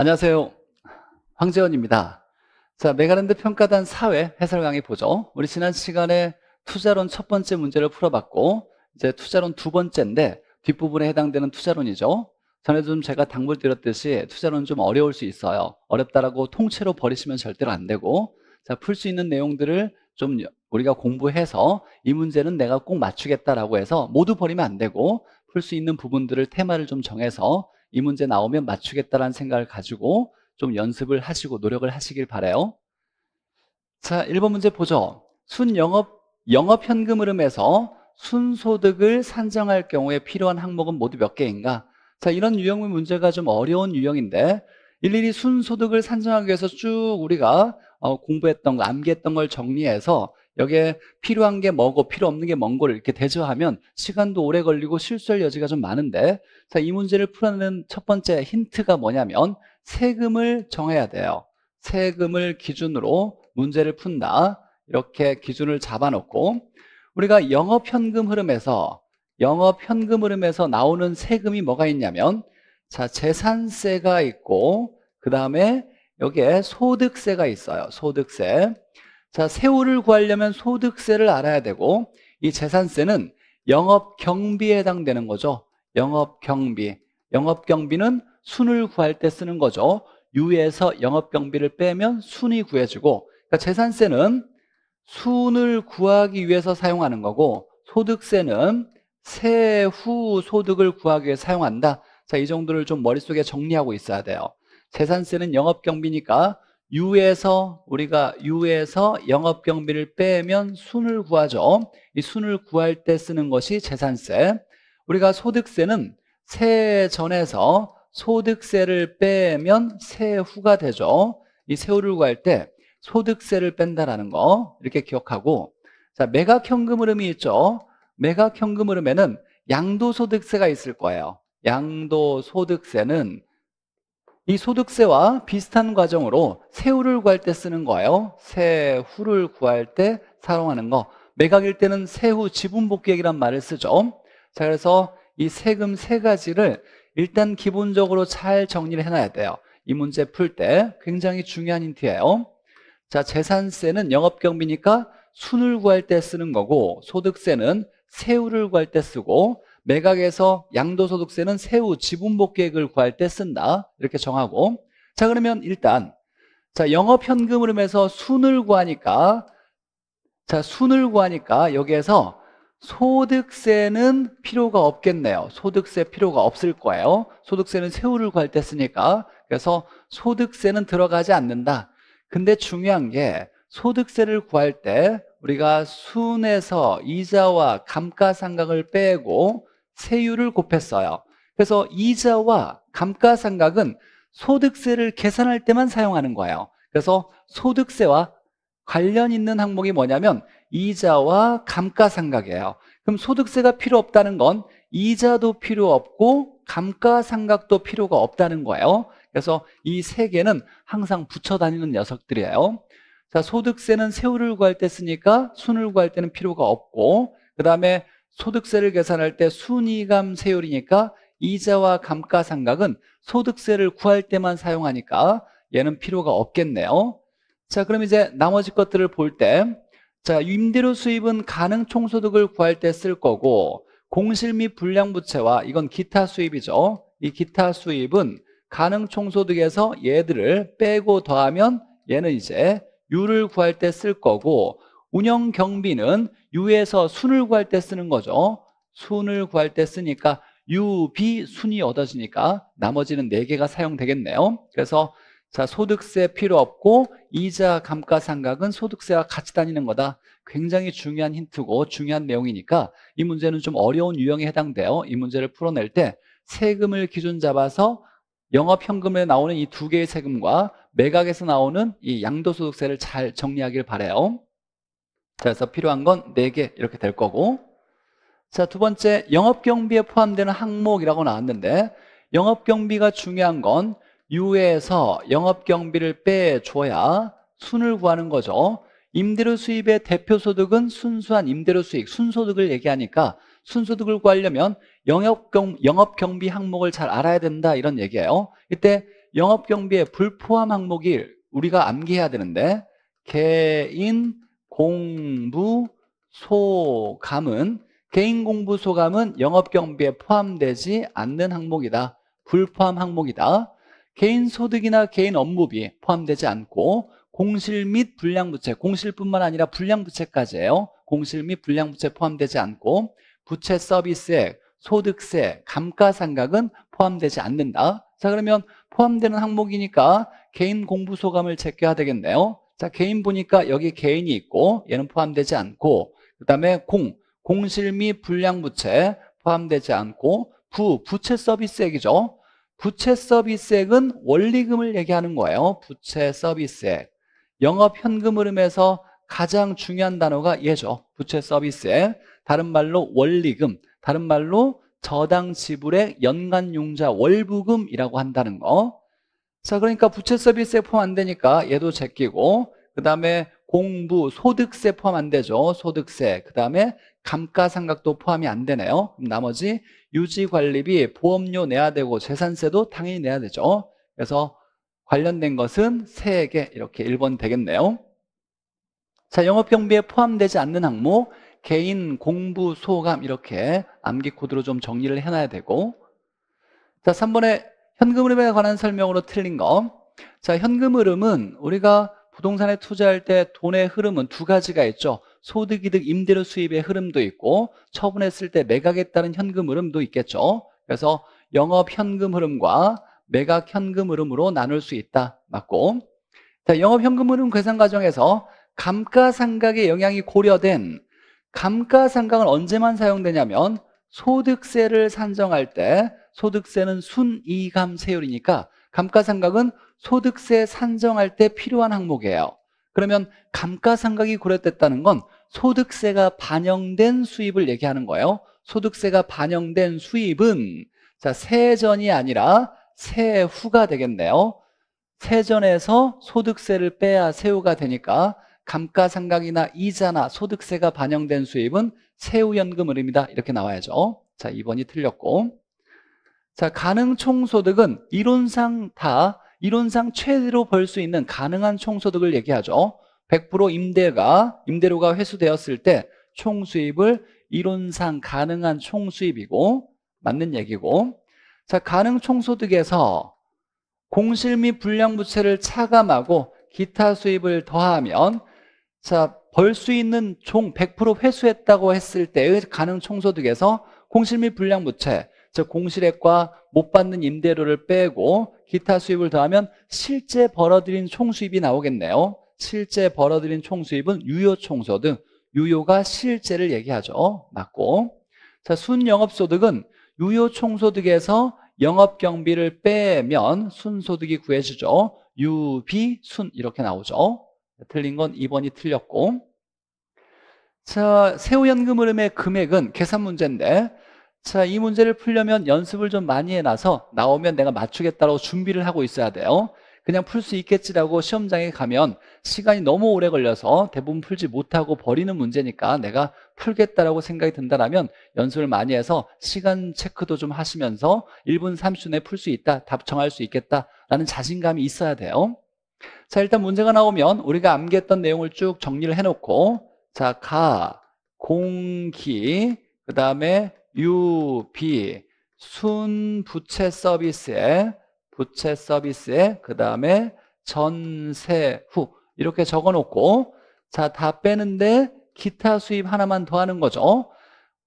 안녕하세요. 황재원입니다. 자, 메가랜드 평가단 사회 해설 강의 보죠. 우리 지난 시간에 투자론 첫 번째 문제를 풀어봤고, 이제 투자론 두 번째인데, 뒷부분에 해당되는 투자론이죠. 전에 좀 제가 당부를 드렸듯이 투자론 좀 어려울 수 있어요. 어렵다라고 통째로 버리시면 절대로 안 되고, 자, 풀 수 있는 내용들을 좀 우리가 공부해서 이 문제는 내가 꼭 맞추겠다라고 해서 모두 버리면 안 되고, 풀 수 있는 부분들을 테마를 좀 정해서 이 문제 나오면 맞추겠다라는 생각을 가지고 좀 연습을 하시고 노력을 하시길 바래요 자 1번 문제 보죠 순영업 영업 현금 흐름에서 순소득을 산정할 경우에 필요한 항목은 모두 몇 개인가 자 이런 유형의 문제가 좀 어려운 유형인데 일일이 순소득을 산정하기 위해서 쭉 우리가 어, 공부했던 거 암기했던 걸 정리해서 여기에 필요한 게 뭐고 필요 없는 게뭔고를 이렇게 대조하면 시간도 오래 걸리고 실수할 여지가 좀 많은데 자, 이 문제를 풀어내는 첫 번째 힌트가 뭐냐면 세금을 정해야 돼요. 세금을 기준으로 문제를 푼다. 이렇게 기준을 잡아놓고 우리가 영업현금 흐름에서 영업현금 흐름에서 나오는 세금이 뭐가 있냐면 자 재산세가 있고 그 다음에 여기에 소득세가 있어요 소득세 자 세율을 구하려면 소득세를 알아야 되고 이 재산세는 영업경비에 해당되는 거죠 영업 경비. 영업 경비는 순을 구할 때 쓰는 거죠. 유에서 영업 경비를 빼면 순이 구해주고 그러니까 재산세는 순을 구하기 위해서 사용하는 거고 소득세는 세후 소득을 구하기 위해 사용한다. 자, 이 정도를 좀 머릿속에 정리하고 있어야 돼요. 재산세는 영업 경비니까 유에서 우리가 유에서 영업 경비를 빼면 순을 구하죠. 이 순을 구할 때 쓰는 것이 재산세. 우리가 소득세는 세 전에서 소득세를 빼면 세후가 되죠 이 세후를 구할 때 소득세를 뺀다라는 거 이렇게 기억하고 자 매각현금흐름이 있죠 매각현금흐름에는 양도소득세가 있을 거예요 양도소득세는 이 소득세와 비슷한 과정으로 세후를 구할 때 쓰는 거예요 세후를 구할 때 사용하는 거 매각일 때는 세후 지분복귀액이란 말을 쓰죠 자, 그래서 이 세금 세 가지를 일단 기본적으로 잘 정리를 해놔야 돼요. 이 문제 풀 때 굉장히 중요한 힌트예요. 자, 재산세는 영업경비니까 순을 구할 때 쓰는 거고 소득세는 세율를 구할 때 쓰고 매각에서 양도소득세는 세후 지분복계액을 구할 때 쓴다 이렇게 정하고 자 그러면 일단 자 영업현금흐름에서 순을 구하니까 자 순을 구하니까 여기에서 소득세는 필요가 없겠네요. 소득세 필요가 없을 거예요. 소득세는 세율을 구할 때 쓰니까. 그래서 소득세는 들어가지 않는다. 근데 중요한 게 소득세를 구할 때 우리가 순에서 이자와 감가상각을 빼고 세율을 곱했어요. 그래서 이자와 감가상각은 소득세를 계산할 때만 사용하는 거예요. 그래서 소득세와 관련 있는 항목이 뭐냐면 이자와 감가상각이에요. 그럼 소득세가 필요 없다는 건 이자도 필요 없고 감가상각도 필요가 없다는 거예요. 그래서 이 세 개는 항상 붙여 다니는 녀석들이에요. 자, 소득세는 세율을 구할 때 쓰니까 순을 구할 때는 필요가 없고 그다음에 소득세를 계산할 때 순이감 세율이니까 이자와 감가상각은 소득세를 구할 때만 사용하니까 얘는 필요가 없겠네요. 자, 그럼 이제 나머지 것들을 볼때 자, 임대료 수입은 가능 총소득을 구할 때 쓸 거고 공실 및 불량부채와 이건 기타 수입이죠. 이 기타 수입은 가능 총소득에서 얘들을 빼고 더하면 얘는 이제 유를 구할 때 쓸 거고 운영 경비는 유에서 순을 구할 때 쓰는 거죠. 순을 구할 때 쓰니까 유, 비 순이 얻어지니까 나머지는 4개가 사용되겠네요. 그래서 자, 소득세 필요 없고 이자 감가상각은 소득세와 같이 다니는 거다. 굉장히 중요한 힌트고 중요한 내용이니까 이 문제는 좀 어려운 유형에 해당돼요. 이 문제를 풀어낼 때 세금을 기준 잡아서 영업현금에 나오는 이 두 개의 세금과 매각에서 나오는 이 양도소득세를 잘 정리하길 바래요. 자, 그래서 필요한 건 네 개 이렇게 될 거고 자, 두 번째 영업경비에 포함되는 항목이라고 나왔는데 영업경비가 중요한 건 유에서 영업 경비를 빼줘야 순을 구하는 거죠. 임대료 수입의 대표 소득은 순수한 임대료 수익, 순소득을 얘기하니까 순소득을 구하려면 영업, 경, 영업 경비 항목을 잘 알아야 된다 이런 얘기예요. 이때 영업 경비의 불포함 항목이 우리가 암기해야 되는데 개인 공부 소감은 개인 공부 소감은 영업 경비에 포함되지 않는 항목이다. 불포함 항목이다. 개인 소득이나 개인 업무비 포함되지 않고 공실 및 불량부채, 공실뿐만 아니라 불량부채까지예요. 공실 및 불량부채 포함되지 않고 부채 서비스액, 소득세, 감가상각은 포함되지 않는다. 자 그러면 포함되는 항목이니까 개인 공부 소감을 제껴야 되겠네요. 자 개인 보니까 여기 개인이 있고 얘는 포함되지 않고 그 다음에 공, 공실 및 불량부채 포함되지 않고 부, 부채 서비스액이죠. 부채 서비스액은 원리금을 얘기하는 거예요. 부채 서비스액. 영업 현금 흐름에서 가장 중요한 단어가 얘죠. 부채 서비스액. 다른 말로 원리금. 다른 말로 저당 지불의 연간 용자 월부금이라고 한다는 거. 자, 그러니까 부채 서비스액 포함 안 되니까 얘도 제끼고, 그 다음에 공부, 소득세 포함 안 되죠. 소득세. 그 다음에 감가상각도 포함이 안 되네요. 나머지 유지관리비, 보험료 내야 되고 재산세도 당연히 내야 되죠. 그래서 관련된 것은 세액에 이렇게 1번 되겠네요. 자, 영업경비에 포함되지 않는 항목 개인 공부 소감 이렇게 암기 코드로 좀 정리를 해놔야 되고 자 3번에 현금 흐름에 관한 설명으로 틀린 거. 자 현금 흐름은 우리가 부동산에 투자할 때 돈의 흐름은 두 가지가 있죠. 소득이득 임대료 수입의 흐름도 있고 처분했을 때 매각에 따른 현금 흐름도 있겠죠. 그래서 영업 현금 흐름과 매각 현금 흐름으로 나눌 수 있다. 맞고 자, 영업 현금 흐름 계산 과정에서 감가상각의 영향이 고려된 감가상각은 언제만 사용되냐면 소득세를 산정할 때 소득세는 순이감세율이니까 감가상각은 소득세 산정할 때 필요한 항목이에요. 그러면 감가상각이 고려됐다는 건 소득세가 반영된 수입을 얘기하는 거예요. 소득세가 반영된 수입은 자 세전이 아니라 세후가 되겠네요. 세전에서 소득세를 빼야 세후가 되니까 감가상각이나 이자나 소득세가 반영된 수입은 세후연금을입니다. 이렇게 나와야죠. 자, 2번이 틀렸고. 자, 가능총소득은 이론상 다 이론상 최대로 벌 수 있는 가능한 총소득을 얘기하죠. 100% 임대가 임대료가 회수되었을 때 총수입을 이론상 가능한 총수입이고 맞는 얘기고 자 가능 총소득에서 공실 및 불량부채를 차감하고 기타 수입을 더하면 자 벌 수 있는 총 100% 회수했다고 했을 때의 가능 총소득에서 공실 및 불량부채 즉 공실액과 못 받는 임대료를 빼고 기타 수입을 더하면 실제 벌어들인 총수입이 나오겠네요. 실제 벌어들인 총수입은 유효 총소득, 유효가 실제를 얘기하죠. 맞고. 자, 순영업소득은 유효 총소득에서 영업경비를 빼면 순소득이 구해지죠. 유비순 이렇게 나오죠. 틀린 건 2번이 틀렸고. 자, 세후연금흐름의 금액은 계산 문제인데 자, 이 문제를 풀려면 연습을 좀 많이 해놔서 나오면 내가 맞추겠다고 준비를 하고 있어야 돼요. 그냥 풀 수 있겠지라고 시험장에 가면 시간이 너무 오래 걸려서 대부분 풀지 못하고 버리는 문제니까 내가 풀겠다라고 생각이 든다라면 연습을 많이 해서 시간 체크도 좀 하시면서 1분 30초 내에 풀 수 있다, 답 정할 수 있겠다라는 자신감이 있어야 돼요. 자, 일단 문제가 나오면 우리가 암기했던 내용을 쭉 정리를 해놓고 자, 가, 공기, 그 다음에 UB 순부채 서비스에 부채 서비스에 그 다음에 전세 후 이렇게 적어놓고 자 다 빼는데 기타 수입 하나만 더하는 거죠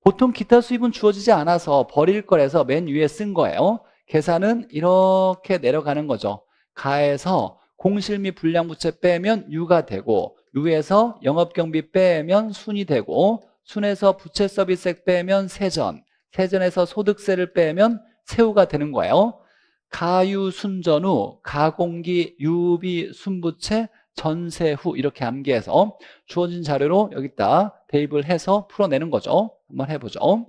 보통 기타 수입은 주어지지 않아서 버릴 거라서 맨 위에 쓴 거예요 계산은 이렇게 내려가는 거죠 가에서 공실 및 불량부채 빼면 유가 되고 유에서 영업경비 빼면 순이 되고 순에서 부채 서비스 액 빼면 세전, 세전에서 소득세를 빼면 세후가 되는 거예요. 가유, 순전후, 가공기, 유비, 순부채, 전세후 이렇게 암기해서 주어진 자료로 여기다 대입을 해서 풀어내는 거죠. 한번 해보죠.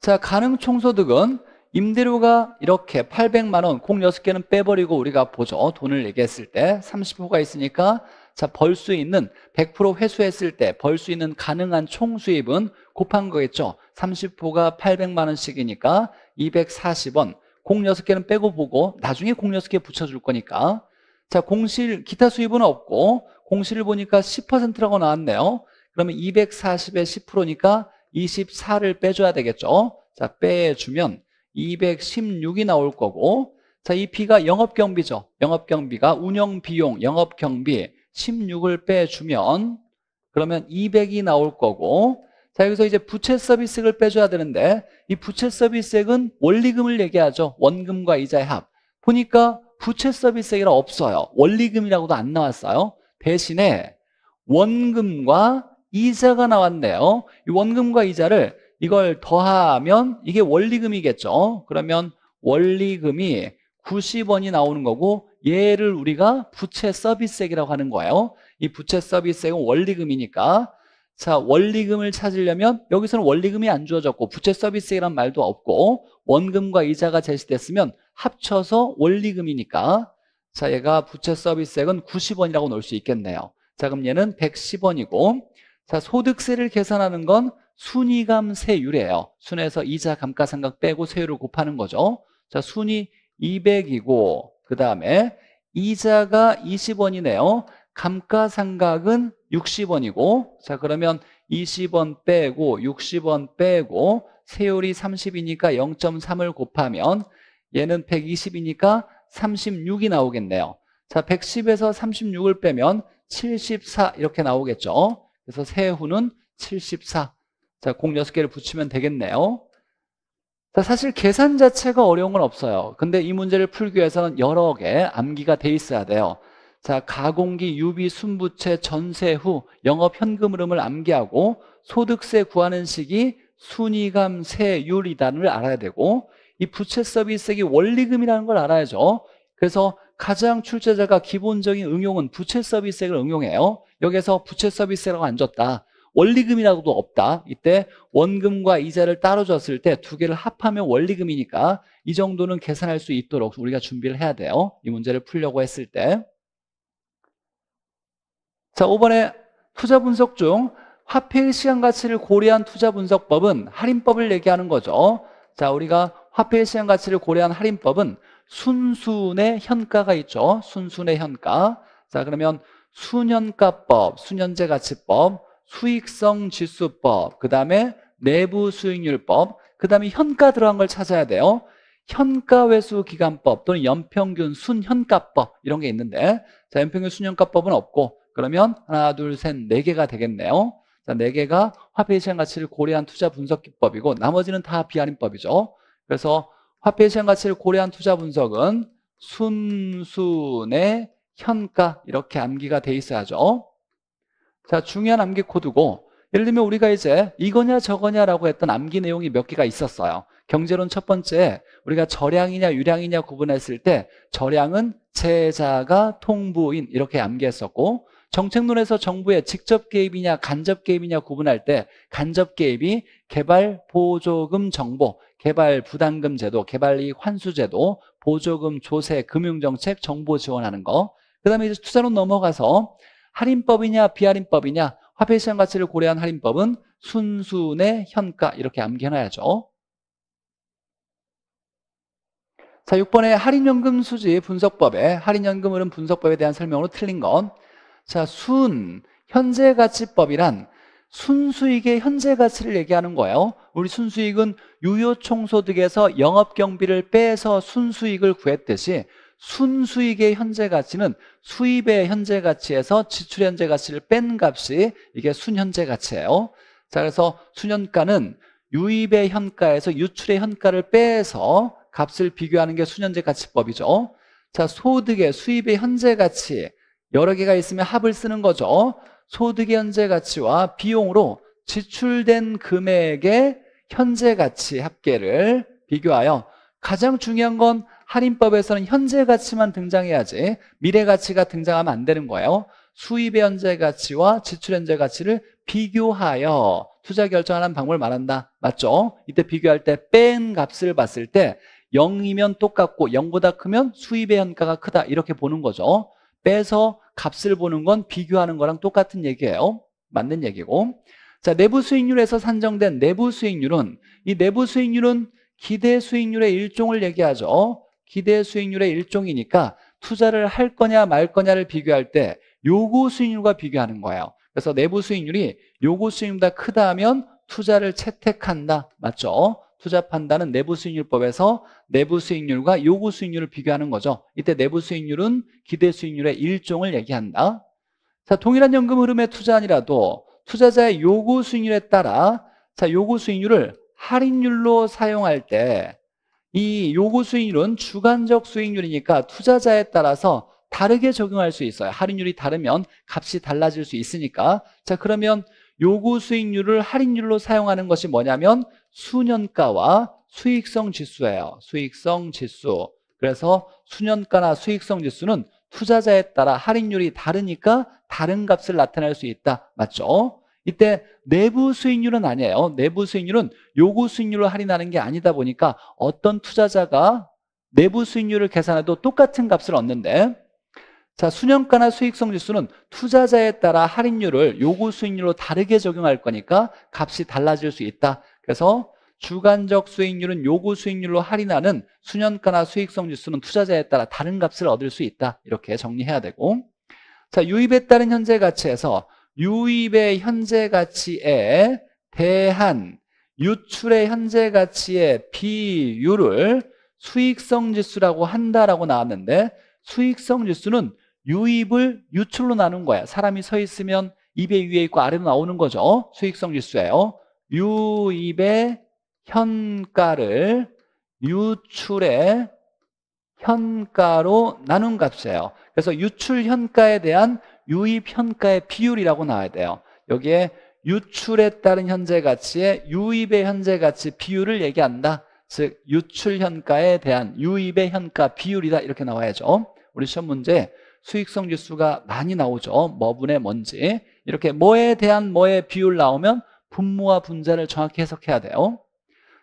자, 가능 총소득은 임대료가 이렇게 800만 원, 공 6개는 빼버리고 우리가 보죠. 돈을 얘기했을 때 30호가 있으니까 자, 벌 수 있는 100% 회수했을 때 벌 수 있는 가능한 총 수입은 곱한 거겠죠. 3 0가 800만 원씩이니까 240원. 공 6개는 빼고 보고 나중에 공 6개 붙여줄 거니까. 자, 공실 기타 수입은 없고 공실을 보니까 10%라고 나왔네요. 그러면 240에 10%니까 24를 빼줘야 되겠죠. 자, 빼주면 216이 나올 거고 자, 이비가 영업경비죠. 영업경비가 운영비용, 영업경비 16을 빼주면 그러면 200이 나올 거고 자 여기서 이제 부채 서비스액을 빼줘야 되는데 이 부채 서비스액은 원리금을 얘기하죠 원금과 이자의 합 보니까 부채 서비스액이라 없어요 원리금이라고도 안 나왔어요 대신에 원금과 이자가 나왔네요 이 원금과 이자를 이걸 더하면 이게 원리금이겠죠 그러면 원리금이 90원이 나오는 거고 얘를 우리가 부채 서비스액이라고 하는 거예요 이 부채 서비스액은 원리금이니까 자 원리금을 찾으려면 여기서는 원리금이 안 주어졌고 부채 서비스액이란 말도 없고 원금과 이자가 제시됐으면 합쳐서 원리금이니까 자 얘가 부채 서비스액은 90원이라고 놓을 수 있겠네요 자 그럼 얘는 110원이고 자 소득세를 계산하는 건 순이감 세율이에요 순에서 이자 감가상각 빼고 세율을 곱하는 거죠 자 순이 200이고 그 다음에 이자가 20원이네요. 감가상각은 60원이고 자 그러면 20원 빼고 60원 빼고 세율이 30이니까 0.3을 곱하면 얘는 120이니까 36이 나오겠네요 자 110에서 36을 빼면 74 이렇게 나오겠죠 그래서 세후는 74자 공 6개를 붙이면 되겠네요 사실 계산 자체가 어려운 건 없어요. 근데 이 문제를 풀기 위해서는 여러 개 암기가 돼 있어야 돼요. 자, 가공기, 유비, 순부채, 전세 후 영업 현금 흐름을 암기하고 소득세 구하는 시기, 순이감, 세율이단을 알아야 되고 이 부채 서비스액이 원리금이라는 걸 알아야죠. 그래서 가장 출제자가 기본적인 응용은 부채 서비스액을 응용해요. 여기서 에 부채 서비스라고 안 줬다. 원리금이라고도 없다. 이때 원금과 이자를 따로 줬을 때 두 개를 합하면 원리금이니까 이 정도는 계산할 수 있도록 우리가 준비를 해야 돼요. 이 문제를 풀려고 했을 때. 자, 5번에 투자 분석 중 화폐의 시간 가치를 고려한 투자 분석법은 할인법을 얘기하는 거죠. 자, 우리가 화폐의 시간 가치를 고려한 할인법은 순순의 현가가 있죠. 순순의 현가. 자, 그러면 순현가법, 순현재 가치법, 수익성 지수법, 그 다음에 내부 수익률법, 그 다음에 현가 들어간 걸 찾아야 돼요. 현가회수 기간법 또는 연평균 순현가법 이런 게 있는데 자 연평균 순현가법은 없고 그러면 하나 둘 셋 네 개가 되겠네요 자네 개가 화폐 시장 가치를 고려한 투자 분석 기법이고 나머지는 다 비할인법이죠 그래서 화폐 시장 가치를 고려한 투자 분석은 순순의 현가 이렇게 암기가 돼 있어야죠 자, 중요한 암기 코드고 예를 들면 우리가 이제 이거냐 저거냐라고 했던 암기 내용이 몇 개가 있었어요. 경제론 첫 번째 우리가 절량이냐 유량이냐 구분했을 때 절량은 제자가 통부인 이렇게 암기했었고 정책론에서 정부의 직접 개입이냐 간접 개입이냐 구분할 때 간접 개입이 개발 보조금 정보, 개발 부담금 제도, 개발 이 환수 제도, 보조금 조세, 금융 정책, 정보 지원하는 거. 그다음에 이제 투자론 넘어가서 할인법이냐 비할인법이냐 화폐 시장 가치를 고려한 할인법은 순순의 현가 이렇게 암기해놔야죠. 자, 6번에 할인연금 수지 분석법에 할인연금은 분석법에 대한 설명으로 틀린 건 자, 순 현재 가치법이란 순수익의 현재 가치를 얘기하는 거예요. 우리 순수익은 유효 총소득에서 영업 경비를 빼서 순수익을 구했듯이 순수익의 현재 가치는 수입의 현재 가치에서 지출 현재 가치를 뺀 값이 이게 순현재 가치예요 자 그래서 순현가는 유입의 현가에서 유출의 현가를 빼서 값을 비교하는 게 순현재 가치법이죠 자 소득의 수입의 현재 가치 여러 개가 있으면 합을 쓰는 거죠 소득의 현재 가치와 비용으로 지출된 금액의 현재 가치 합계를 비교하여 가장 중요한 건 할인법에서는 현재 가치만 등장해야지 미래 가치가 등장하면 안 되는 거예요. 수입의 현재 가치와 지출 현재 가치를 비교하여 투자 결정하는 방법을 말한다. 맞죠? 이때 비교할 때 뺀 값을 봤을 때 0이면 똑같고 0보다 크면 수입의 현가가 크다. 이렇게 보는 거죠. 빼서 값을 보는 건 비교하는 거랑 똑같은 얘기예요. 맞는 얘기고. 자, 내부 수익률에서 산정된 내부 수익률은 이 내부 수익률은 기대 수익률의 일종을 얘기하죠. 기대 수익률의 일종이니까 투자를 할 거냐 말 거냐를 비교할 때 요구 수익률과 비교하는 거예요. 그래서 내부 수익률이 요구 수익률보다 크다면 투자를 채택한다. 맞죠? 투자 판단은 내부 수익률법에서 내부 수익률과 요구 수익률을 비교하는 거죠. 이때 내부 수익률은 기대 수익률의 일종을 얘기한다. 자, 동일한 연금 흐름의 투자아니라도 투자자의 요구 수익률에 따라 자, 요구 수익률을 할인율로 사용할 때이 요구 수익률은 주간적 수익률이니까 투자자에 따라서 다르게 적용할 수 있어요 할인율이 다르면 값이 달라질 수 있으니까 자 그러면 요구 수익률을 할인율로 사용하는 것이 뭐냐면 수년가와 수익성 지수예요 수익성 지수 그래서 수년가나 수익성 지수는 투자자에 따라 할인율이 다르니까 다른 값을 나타낼 수 있다 맞죠? 이때 내부 수익률은 아니에요. 내부 수익률은 요구 수익률로 할인하는 게 아니다 보니까 어떤 투자자가 내부 수익률을 계산해도 똑같은 값을 얻는데 자 수년가나 수익성 지수는 투자자에 따라 할인율을 요구 수익률로 다르게 적용할 거니까 값이 달라질 수 있다. 그래서 주간적 수익률은 요구 수익률로 할인하는 수년가나 수익성 지수는 투자자에 따라 다른 값을 얻을 수 있다. 이렇게 정리해야 되고 자 유입에 따른 현재 가치에서 유입의 현재 가치에 대한 유출의 현재 가치의 비율을 수익성 지수라고 한다라고 나왔는데 수익성 지수는 유입을 유출로 나눈 거야 사람이 서 있으면 입에 위에 있고 아래로 나오는 거죠 수익성 지수예요 유입의 현가를 유출의 현가로 나눈 값이에요 그래서 유출 현가에 대한 유입현가의 비율이라고 나와야 돼요. 여기에 유출에 따른 현재 가치의 유입의 현재 가치 비율을 얘기한다. 즉 유출 현가에 대한 유입의 현가 비율이다 이렇게 나와야죠. 우리 시험 문제 수익성 지수가 많이 나오죠. 뭐분의 뭔지 이렇게 뭐에 대한 뭐의 비율 나오면 분모와 분자를 정확히 해석해야 돼요.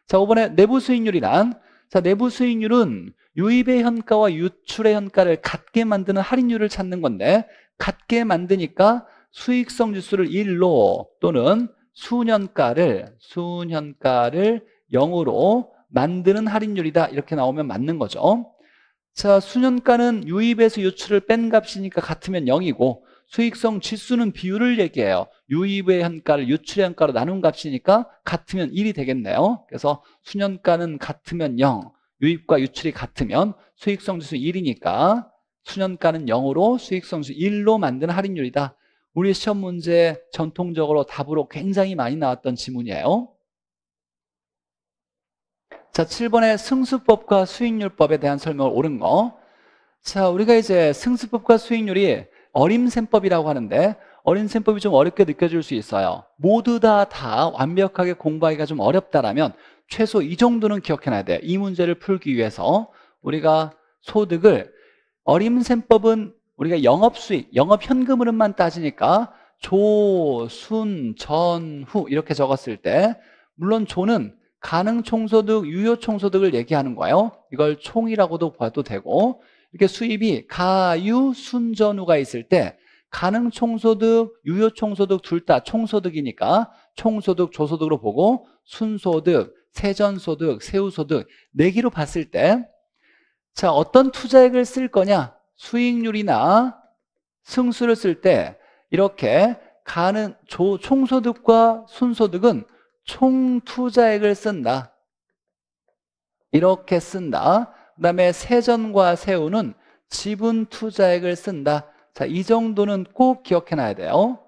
자, 5번에 내부 수익률이란 자, 내부 수익률은 유입의 현가와 유출의 현가를 같게 만드는 할인율을 찾는 건데 같게 만드니까 수익성 지수를 1로 또는 수년가를 수년가를 0으로 만드는 할인율이다 이렇게 나오면 맞는 거죠 자 수년가는 유입에서 유출을 뺀 값이니까 같으면 0이고 수익성 지수는 비율을 얘기해요 유입의 현가를 유출의 현가로 나눈 값이니까 같으면 1이 되겠네요 그래서 수년가는 같으면 0 유입과 유출이 같으면 수익성 지수 1이니까 수년가는 0으로 수익성수 1로 만든 할인율이다. 우리 시험 문제 전통적으로 답으로 굉장히 많이 나왔던 지문이에요. 자, 7번에 승수법과 수익률법에 대한 설명을 옳은 거. 자, 우리가 이제 승수법과 수익률이 어림셈법이라고 하는데 어림셈법이 좀 어렵게 느껴질 수 있어요. 모두 다다 다 완벽하게 공부하기가 좀 어렵다라면 최소 이 정도는 기억해놔야 돼이 문제를 풀기 위해서 우리가 소득을 어림셈법은 우리가 영업수익, 영업현금으로만 따지니까 조, 순, 전, 후 이렇게 적었을 때 물론 조는 가능 총소득, 유효 총소득을 얘기하는 거예요 이걸 총이라고도 봐도 되고 이렇게 수입이 가유, 순, 전후가 있을 때 가능 총소득, 유효 총소득 둘 다 총소득이니까 총소득, 조소득으로 보고 순소득, 세전소득, 세후소득 내기로 네 봤을 때 자, 어떤 투자액을 쓸 거냐? 수익률이나 승수를 쓸 때 이렇게 가는 조, 총소득과 순소득은 총투자액을 쓴다. 이렇게 쓴다. 그 다음에 세전과 세후는 지분 투자액을 쓴다. 자, 이 정도는 꼭 기억해놔야 돼요.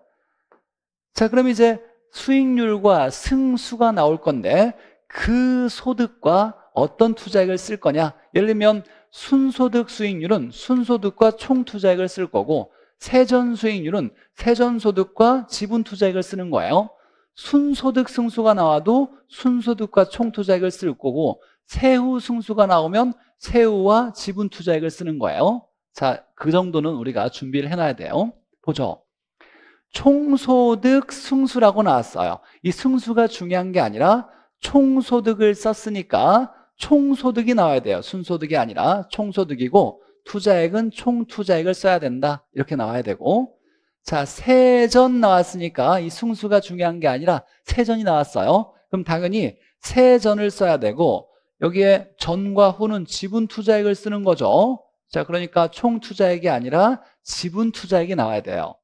자, 그럼 이제 수익률과 승수가 나올 건데 그 소득과 어떤 투자액을 쓸 거냐 예를 들면 순소득 수익률은 순소득과 총 투자액을 쓸 거고 세전 수익률은 세전 소득과 지분 투자액을 쓰는 거예요 순소득 승수가 나와도 순소득과 총 투자액을 쓸 거고 세후 승수가 나오면 세후와 지분 투자액을 쓰는 거예요 자, 그 정도는 우리가 준비를 해놔야 돼요 보죠 총소득 승수라고 나왔어요 이 승수가 중요한 게 아니라 총소득을 썼으니까 총소득이 나와야 돼요. 순소득이 아니라 총소득이고 투자액은 총 투자액을 써야 된다. 이렇게 나와야 되고 자 세전 나왔으니까 이 승수가 중요한 게 아니라 세전이 나왔어요. 그럼 당연히 세전을 써야 되고 여기에 전과 후는 지분 투자액을 쓰는 거죠. 자 그러니까 총 투자액이 아니라 지분 투자액이 나와야 돼요.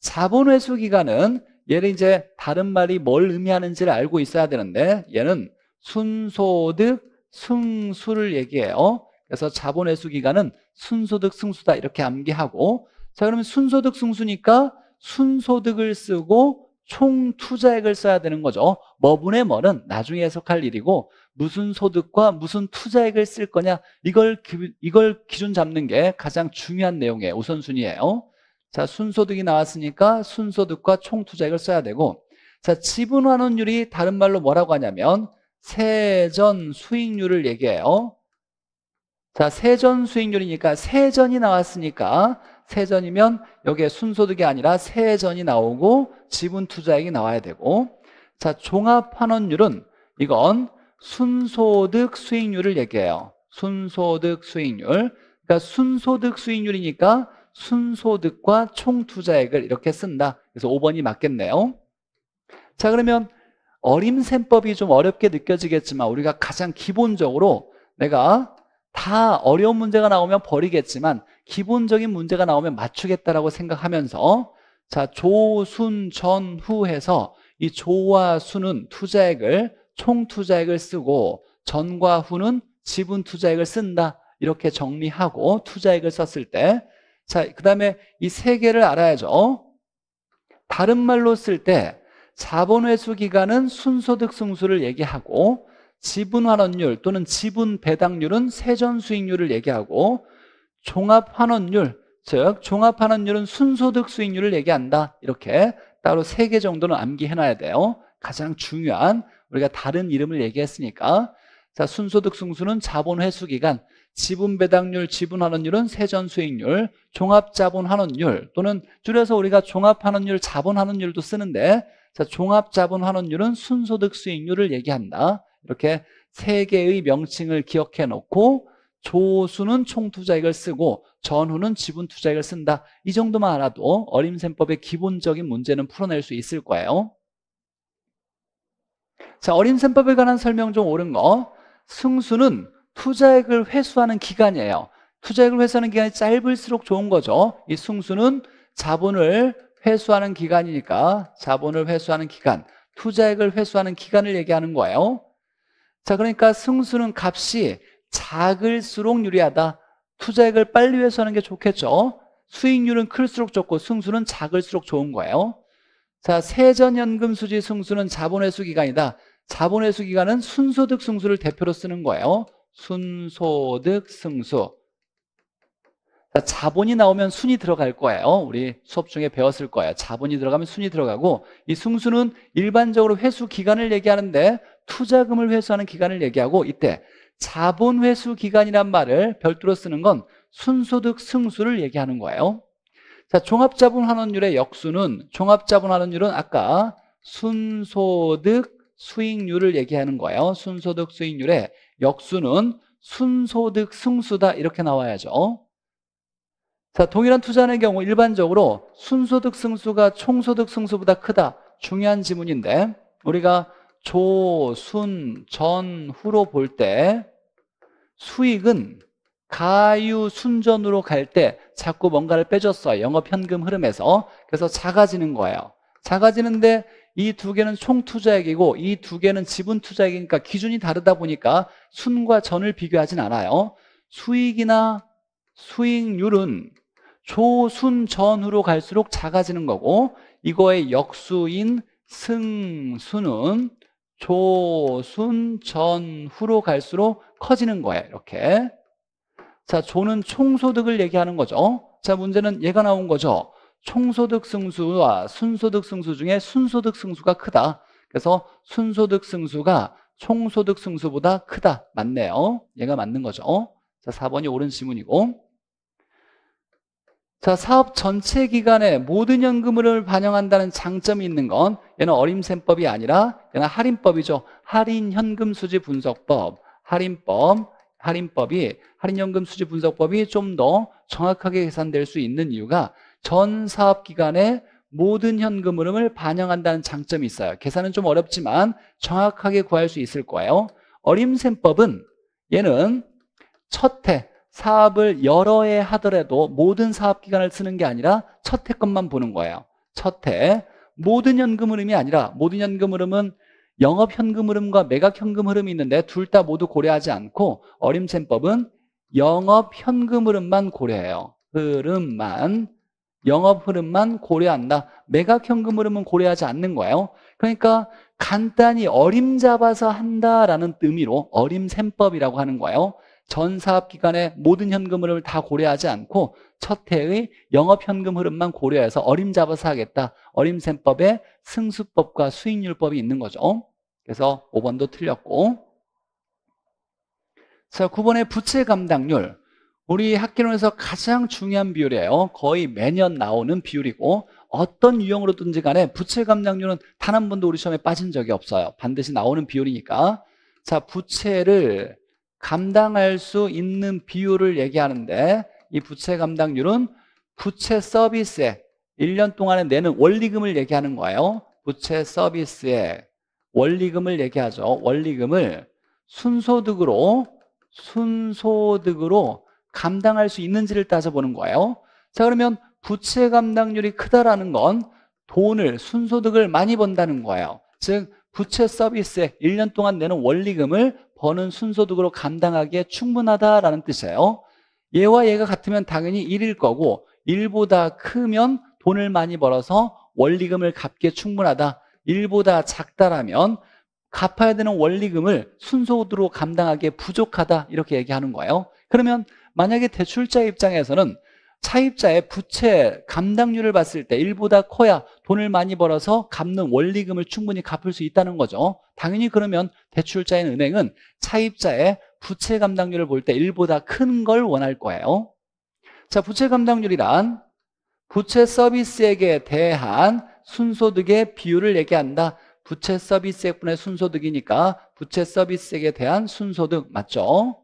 자본 회수 기간은 얘를 이제 다른 말이 뭘 의미하는지를 알고 있어야 되는데 얘는 순소득 승수를 얘기해요. 어? 그래서 자본회수 기간은 순소득 승수다 이렇게 암기하고 자 그러면 순소득 승수니까 순소득을 쓰고 총 투자액을 써야 되는 거죠 뭐분의 뭐는 나중에 해석할 일이고 무슨 소득과 무슨 투자액을 쓸 거냐 이걸, 이걸 기준 잡는 게 가장 중요한 내용의 우선순위예요 자 순소득이 나왔으니까 순소득과 총 투자액을 써야 되고 자 지분환원율이 다른 말로 뭐라고 하냐면 세전 수익률을 얘기해요. 자, 세전 수익률이니까 세전이 나왔으니까 세전이면 여기에 순소득이 아니라 세전이 나오고 지분 투자액이 나와야 되고 자, 종합환원율은 이건 순소득 수익률을 얘기해요. 순소득 수익률. 그러니까 순소득 수익률이니까 순소득과 총투자액을 이렇게 쓴다. 그래서 5번이 맞겠네요. 자, 그러면 어림셈법이 좀 어렵게 느껴지겠지만 우리가 가장 기본적으로 내가 다 어려운 문제가 나오면 버리겠지만 기본적인 문제가 나오면 맞추겠다라고 생각하면서 자 조순 전후 해서 이 조와 수는 투자액을 총 투자액을 쓰고 전과 후는 지분 투자액을 쓴다 이렇게 정리하고 투자액을 썼을 때 자그 다음에 이 세 개를 알아야죠 다른 말로 쓸때 자본 회수 기간은 순소득 승수를 얘기하고 지분 환원율 또는 지분 배당률은 세전 수익률을 얘기하고 종합 환원율 즉 종합 환원율은 순소득 수익률을 얘기한다. 이렇게 따로 세 개 정도는 암기해 놔야 돼요. 가장 중요한 우리가 다른 이름을 얘기했으니까 자, 순소득 승수는 자본 회수 기간 지분 배당률, 지분환원율은 세전 수익률, 종합 자본 환원율 또는 줄여서 우리가 종합 환원율, 자본 환원율도 쓰는데 자, 종합 자본 환원율은 순소득 수익률을 얘기한다. 이렇게 세 개의 명칭을 기억해 놓고 조수는 총 투자액을 쓰고 전후는 지분 투자액을 쓴다. 이 정도만 알아도 어림셈법의 기본적인 문제는 풀어낼 수 있을 거예요. 자, 어림셈법에 관한 설명 중 옳은 거. 승수는 투자액을 회수하는 기간이에요. 투자액을 회수하는 기간이 짧을수록 좋은 거죠. 이 승수는 자본을 회수하는 기간이니까 자본을 회수하는 기간, 투자액을 회수하는 기간을 얘기하는 거예요. 자, 그러니까 승수는 값이 작을수록 유리하다. 투자액을 빨리 회수하는 게 좋겠죠. 수익률은 클수록 좋고 승수는 작을수록 좋은 거예요. 자, 세전연금수지 승수는 자본회수 기간이다. 자본회수 기간은 순소득 승수를 대표로 쓰는 거예요. 순소득 승수 자본이 나오면 순이 들어갈 거예요 어, 우리 수업 중에 배웠을 거예요 자본이 들어가면 순이 들어가고 이 승수는 일반적으로 회수 기간을 얘기하는데 투자금을 회수하는 기간을 얘기하고 이때 자본 회수 기간이란 말을 별도로 쓰는 건 순소득 승수를 얘기하는 거예요 자 종합자본 환원율의 역수는 종합자본 환원율은 아까 순소득 수익률을 얘기하는 거예요 순소득 수익률의 역수는 순소득 승수다 이렇게 나와야죠 자 동일한 투자는 경우 일반적으로 순소득 승수가 총소득 승수보다 크다 중요한 지문인데 우리가 조, 순, 전, 후로 볼 때 수익은 가유 순전으로 갈 때 자꾸 뭔가를 빼줬어요 영업현금 흐름에서 그래서 작아지는 거예요 작아지는데 이두 개는 총 투자액이고 이 두 개는 지분 투자액이니까 기준이 다르다 보니까 순과 전을 비교하진 않아요. 수익이나 수익률은 조, 순, 전으로 갈수록 작아지는 거고 이거의 역수인 승수는 조, 순, 전후로 갈수록 커지는 거예요. 이렇게. 자, 조는 총소득을 얘기하는 거죠. 자, 문제는 얘가 나온 거죠. 총소득 승수와 순소득 승수 중에 순소득 승수가 크다. 그래서 순소득 승수가 총소득 승수보다 크다. 맞네요. 얘가 맞는 거죠. 자, 4번이 옳은 지문이고. 자, 사업 전체 기간에 모든 연금을 반영한다는 장점이 있는 건 얘는 어림셈법이 아니라 얘는 할인법이죠. 할인현금수지분석법, 할인법, 할인법이 할인연금수지분석법이 좀 더 정확하게 계산될 수 있는 이유가 전 사업 기간에 모든 현금 흐름을 반영한다는 장점이 있어요 계산은 좀 어렵지만 정확하게 구할 수 있을 거예요 어림셈법은 얘는 첫해 사업을 여러 해 하더라도 모든 사업 기간을 쓰는 게 아니라 첫해 것만 보는 거예요 첫해 모든 현금 흐름이 아니라 모든 현금 흐름은 영업 현금 흐름과 매각 현금 흐름이 있는데 둘 다 모두 고려하지 않고 어림셈법은 영업 현금 흐름만 고려해요 흐름만 영업 흐름만 고려한다. 매각 현금 흐름은 고려하지 않는 거예요. 그러니까 간단히 어림 잡아서 한다라는 의미로 어림셈법이라고 하는 거예요. 전 사업 기간의 모든 현금 흐름을 다 고려하지 않고 첫 해의 영업 현금 흐름만 고려해서 어림 잡아서 하겠다. 어림셈법에 승수법과 수익률법이 있는 거죠. 그래서 5번도 틀렸고. 자, 9번의 부채 감당률. 우리 학기론에서 가장 중요한 비율이에요. 거의 매년 나오는 비율이고 어떤 유형으로든지 간에 부채 감량률은 단 한 번도 우리 시험에 빠진 적이 없어요. 반드시 나오는 비율이니까. 자, 부채를 감당할 수 있는 비율을 얘기하는데 이 부채 감당률은 부채 서비스에 1년 동안에 내는 원리금을 얘기하는 거예요. 부채 서비스에 원리금을 얘기하죠. 원리금을 순소득으로 순소득으로 감당할 수 있는지를 따져보는 거예요 자 그러면 부채 감당률이 크다라는 건 돈을 순소득을 많이 번다는 거예요 즉 부채 서비스에 1년 동안 내는 원리금을 버는 순소득으로 감당하기에 충분하다라는 뜻이에요 얘와 얘가 같으면 당연히 1일 거고 1보다 크면 돈을 많이 벌어서 원리금을 갚기에 충분하다 1보다 작다라면 갚아야 되는 원리금을 순소득으로 감당하기에 부족하다 이렇게 얘기하는 거예요 그러면 만약에 대출자 입장에서는 차입자의 부채 감당률을 봤을 때 1보다 커야 돈을 많이 벌어서 갚는 원리금을 충분히 갚을 수 있다는 거죠 당연히 그러면 대출자인 은행은 차입자의 부채 감당률을 볼 때 1보다 큰 걸 원할 거예요 자 부채 감당률이란 부채 서비스액에 대한 순소득의 비율을 얘기한다 부채 서비스액분의 순소득이니까 부채 서비스액에 대한 순소득 맞죠?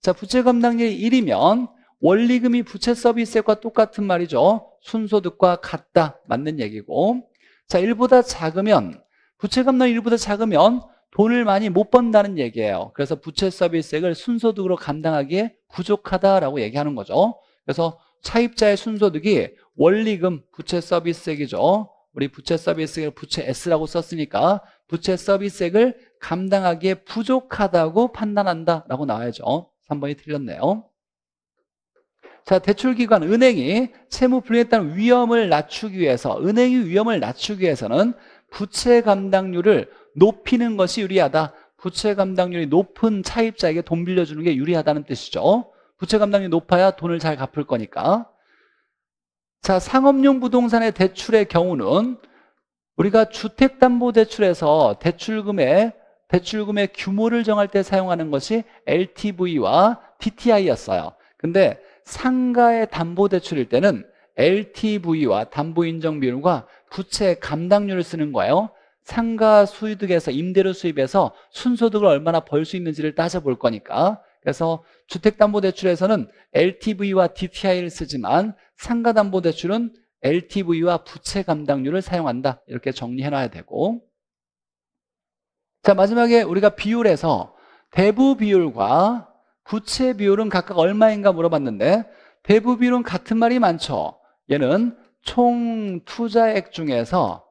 자, 부채 감당률이 1이면 원리금이 부채 서비스액과 똑같은 말이죠. 순소득과 같다. 맞는 얘기고. 자, 1보다 작으면 부채 감당률 1보다 작으면 돈을 많이 못 번다는 얘기예요. 그래서 부채 서비스액을 순소득으로 감당하기에 부족하다라고 얘기하는 거죠. 그래서 차입자의 순소득이 원리금 부채 서비스액이죠. 우리 부채 서비스액을 부채 S라고 썼으니까 부채 서비스액을 감당하기에 부족하다고 판단한다라고 나와야죠. 3번이 틀렸네요. 자, 대출기관 은행이 채무 불이에 따른 위험을 낮추기 위해서 은행이 위험을 낮추기 위해서는 부채 감당률을 높이는 것이 유리하다. 부채 감당률이 높은 차입자에게 돈 빌려주는 게 유리하다는 뜻이죠. 부채 감당률이 높아야 돈을 잘 갚을 거니까. 자, 상업용 부동산의 대출의 경우는 우리가 주택담보대출에서 대출금의 대출금의 규모를 정할 때 사용하는 것이 LTV와 DTI였어요. 근데 상가의 담보 대출일 때는 LTV와 담보 인정 비율과 부채 감당률을 쓰는 거예요. 상가 수득에서 임대료 수입에서 순소득을 얼마나 벌 수 있는지를 따져볼 거니까 그래서 주택담보대출에서는 LTV와 DTI를 쓰지만 상가담보대출은 LTV와 부채 감당률을 사용한다 이렇게 정리해놔야 되고 자, 마지막에 우리가 비율에서 대부 비율과 부채 비율은 각각 얼마인가 물어봤는데 대부 비율은 같은 말이 많죠. 얘는 총 투자액 중에서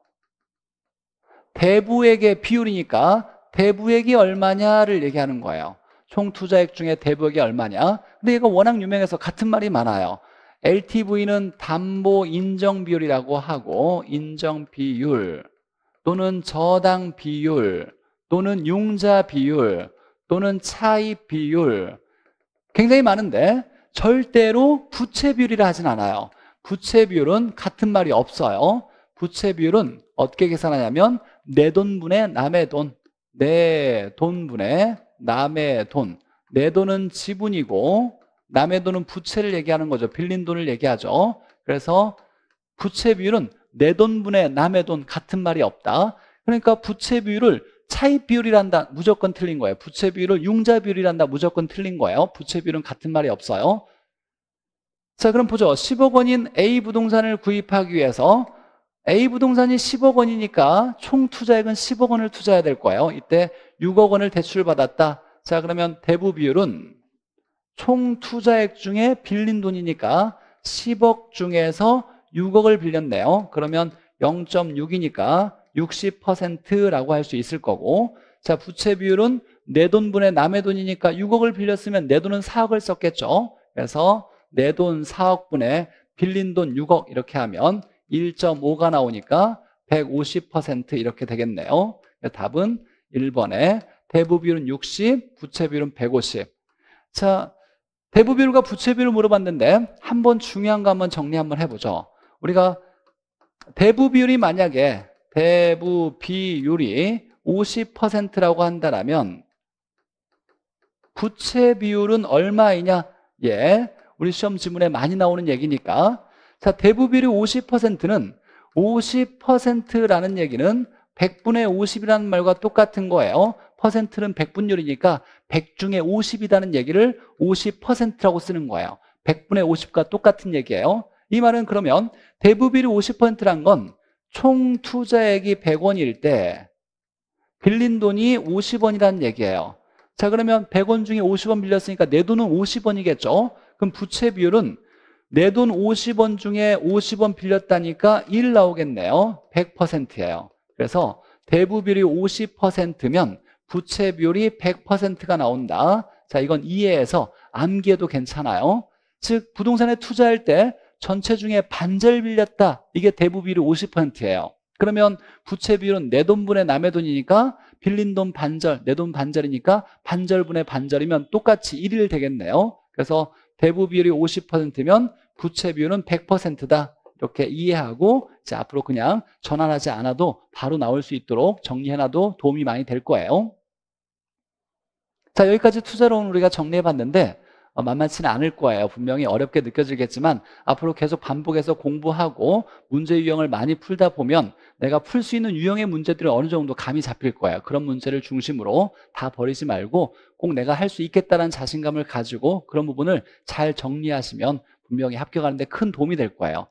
대부액의 비율이니까 대부액이 얼마냐를 얘기하는 거예요. 총 투자액 중에 대부액이 얼마냐. 근데 이거 워낙 유명해서 같은 말이 많아요. LTV는 담보 인정 비율이라고 하고 인정 비율 또는 저당 비율 또는 융자 비율 또는 차입 비율 굉장히 많은데 절대로 부채 비율이라 하진 않아요. 부채 비율은 같은 말이 없어요. 부채 비율은 어떻게 계산하냐면 내 돈분의 남의 돈, 내 돈분의 남의 돈. 내 돈은 지분이고 남의 돈은 부채를 얘기하는 거죠. 빌린 돈을 얘기하죠. 그래서 부채 비율은 내 돈분의 남의 돈 같은 말이 없다. 그러니까 부채 비율을 차입 비율이란다 무조건 틀린 거예요 부채 비율을 융자 비율이란다 무조건 틀린 거예요 부채 비율은 같은 말이 없어요 자 그럼 보죠 10억 원인 A 부동산을 구입하기 위해서 A 부동산이 10억 원이니까 총 투자액은 10억 원을 투자해야 될 거예요 이때 6억 원을 대출받았다 자 그러면 대부 비율은 총 투자액 중에 빌린 돈이니까 10억 중에서 6억을 빌렸네요 그러면 0.6이니까 60%라고 할 수 있을 거고 자 부채 비율은 내 돈분에 남의 돈이니까 6억을 빌렸으면 내 돈은 4억을 썼겠죠 그래서 내 돈4억분에 빌린 돈 6억 이렇게 하면 1.5가 나오니까 150% 이렇게 되겠네요 네, 답은 1번에 대부 비율은 60, 부채 비율은 150 자, 대부 비율과 부채 비율을 물어봤는데 한번 중요한 거 한번 정리 한번 해보죠 우리가 대부 비율이 만약에 대부 비율이 50%라고 한다면 부채 비율은 얼마이냐? 예, 우리 시험 지문에 많이 나오는 얘기니까 자 대부 비율이 50%는 50%라는 얘기는 100분의 50이라는 말과 똑같은 거예요 퍼센트는 100분율이니까 100 중에 50이라는 얘기를 50%라고 쓰는 거예요 100분의 50과 똑같은 얘기예요 이 말은 그러면 대부비율 이 50%란 건총 투자액이 100원일 때 빌린 돈이 50원이라는 얘기예요 자 그러면 100원 중에 50원 빌렸으니까 내 돈은 50원이겠죠 그럼 부채 비율은 내 돈 50원 중에 50원 빌렸다니까 1 나오겠네요 100%예요 그래서 대부 비율이 50%면 부채 비율이 100%가 나온다 자 이건 이해해서 암기해도 괜찮아요 즉 부동산에 투자할 때 전체 중에 반절 빌렸다. 이게 대부 비율이 50%예요. 그러면 부채 비율은 내 돈분의 남의 돈이니까 빌린 돈 반절, 내 돈 반절이니까 반절분의 반절이면 똑같이 1일 되겠네요. 그래서 대부 비율이 50%면 부채 비율은 100%다. 이렇게 이해하고 이제 앞으로 그냥 전환하지 않아도 바로 나올 수 있도록 정리해놔도 도움이 많이 될 거예요. 자 여기까지 투자론 우리가 정리해봤는데 어, 만만치는 않을 거예요. 분명히 어렵게 느껴지겠지만 앞으로 계속 반복해서 공부하고 문제 유형을 많이 풀다 보면 내가 풀 수 있는 유형의 문제들을 어느 정도 감이 잡힐 거예요. 그런 문제를 중심으로 다 버리지 말고 꼭 내가 할 수 있겠다는 자신감을 가지고 그런 부분을 잘 정리하시면 분명히 합격하는데 큰 도움이 될 거예요.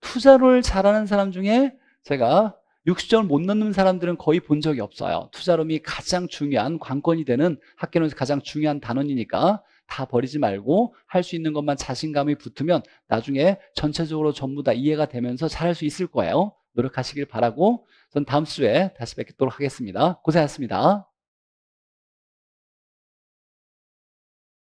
투자를 잘하는 사람 중에 제가 60점을 못 넣는 사람들은 거의 본 적이 없어요. 투자론이 가장 중요한 관건이 되는 학교론에서 가장 중요한 단원이니까 다 버리지 말고 할 수 있는 것만 자신감이 붙으면 나중에 전체적으로 전부 다 이해가 되면서 잘할 수 있을 거예요. 노력하시길 바라고 전 다음 주에 다시 뵙도록 하겠습니다. 고생하셨습니다.